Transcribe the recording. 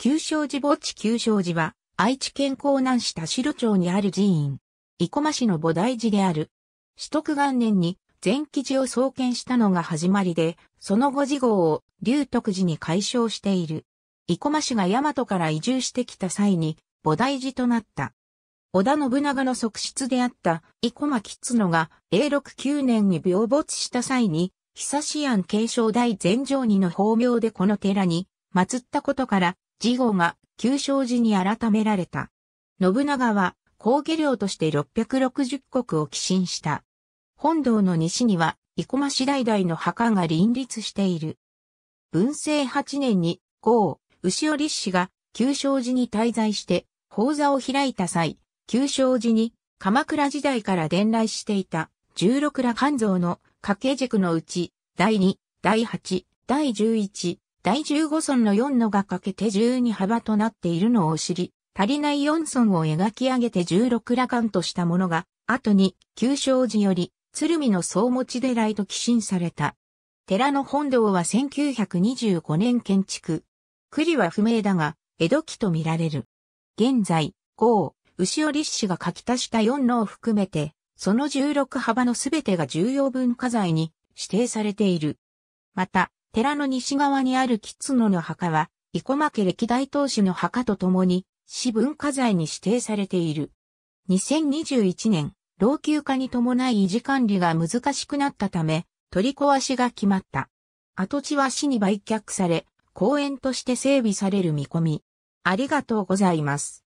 旧正寺墓地旧正寺は、愛知県江南市田代町にある寺院。生駒市の菩提寺である。始徳元年に、前期寺を創建したのが始まりで、その後寺号を、龍徳寺に改称している。生駒市が大和から移住してきた際に、菩提寺となった。織田信長の側室であった生駒吉野が、永禄9年に病没した際に、久し庵継承大禅城にの法名でこの寺に、祀ったことから、事後が旧正寺に改められた。信長は、高下領として660国を寄進した。本堂の西には、生駒市代々の墓が林立している。文政8年に、郷、牛尾立氏が、旧正寺に滞在して、講座を開いた際、旧正寺に、鎌倉時代から伝来していた、十六羅漢像の掛け軸のうち、第二、第八、第十一、第15村の4のが欠けて12幅となっているのを知り、足りない4村を描き上げて16羅漢としたものが、後に、旧正寺より、鶴見の総持ち寺へと寄進された。寺の本堂は1925年建築。栗は不明だが、江戸期と見られる。現在、郷、牛尾立氏が書き足した4のを含めて、その16幅のすべてが重要文化財に指定されている。また、寺の西側にある吉野の墓は、生駒家歴代当主の墓とともに、市文化財に指定されている。2021年、老朽化に伴い維持管理が難しくなったため、取り壊しが決まった。跡地は市に売却され、公園として整備される見込み。ありがとうございます。